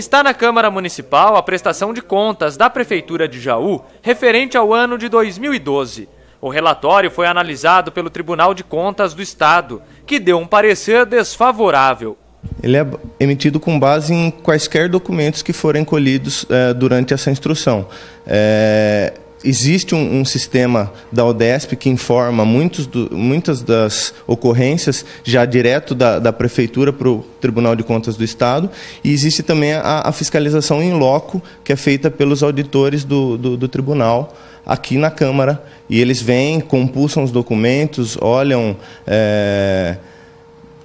está na Câmara Municipal a prestação de contas da Prefeitura de Jaú referente ao ano de 2012. O relatório foi analisado pelo Tribunal de Contas do Estado, que deu um parecer desfavorável. Ele é emitido com base em quaisquer documentos que forem colhidos eh, durante essa instrução. Eh, existe um, um, sistema da ODESP que informa do, muitas das ocorrências já direto da, da Prefeitura para o Tribunal de Contas do Estado, e existe também a, a fiscalização em loco, que é feita pelos auditores do, do, do Tribunal aqui na Câmara, e eles vêm, compulsam os documentos, olham. É,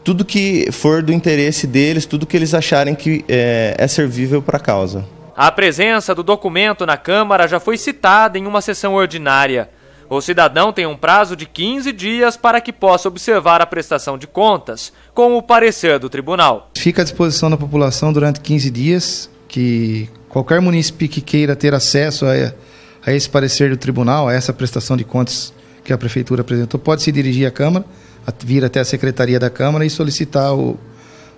tudo que for do interesse deles, tudo que eles acharem que é, é servível para a causa. A presença do documento na Câmara já foi citada em uma sessão ordinária. O cidadão tem um prazo de 15 dias para que possa observar a prestação de contas com o parecer do tribunal. Fica à disposição da população durante 15 dias que qualquer munícipe que queira ter acesso a, a esse parecer do tribunal, a essa prestação de contas que a prefeitura apresentou, pode se dirigir à Câmara, vir até a secretaria da Câmara e solicitar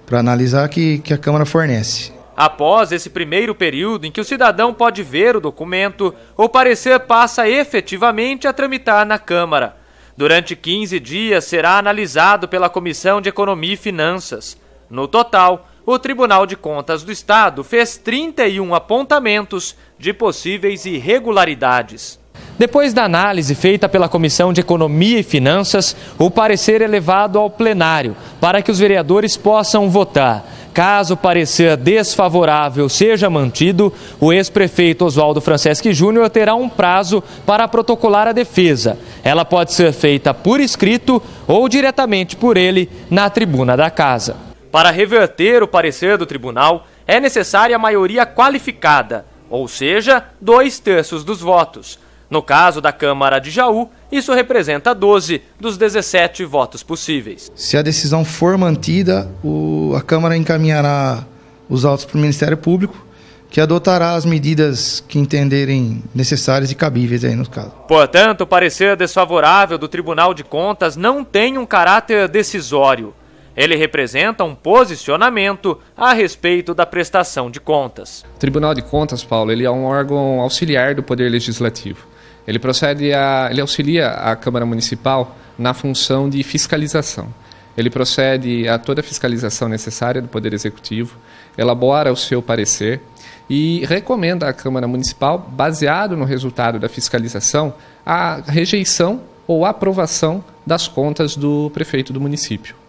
para analisar que, que a Câmara fornece. Após esse primeiro período em que o cidadão pode ver o documento, o parecer passa efetivamente a tramitar na Câmara. Durante 15 dias será analisado pela Comissão de Economia e Finanças. No total, o Tribunal de Contas do Estado fez 31 apontamentos de possíveis irregularidades. Depois da análise feita pela Comissão de Economia e Finanças, o parecer é levado ao plenário para que os vereadores possam votar. Caso parecer desfavorável seja mantido, o ex-prefeito Oswaldo Franceschi Júnior terá um prazo para protocolar a defesa. Ela pode ser feita por escrito ou diretamente por ele na tribuna da casa. Para reverter o parecer do tribunal, é necessária a maioria qualificada, ou seja, dois terços dos votos. No caso da Câmara de Jaú, isso representa 12 dos 17 votos possíveis. Se a decisão for mantida, o, a Câmara encaminhará os autos para o Ministério Público, que adotará as medidas que entenderem necessárias e cabíveis aí no caso. Portanto, o parecer desfavorável do Tribunal de Contas não tem um caráter decisório. Ele representa um posicionamento a respeito da prestação de contas. O Tribunal de Contas, Paulo, ele é um órgão auxiliar do Poder Legislativo. Ele procede a, ele auxilia a Câmara Municipal na função de fiscalização. Ele procede a toda a fiscalização necessária do Poder Executivo, elabora o seu parecer e recomenda à Câmara Municipal, baseado no resultado da fiscalização, a rejeição ou aprovação das contas do prefeito do município.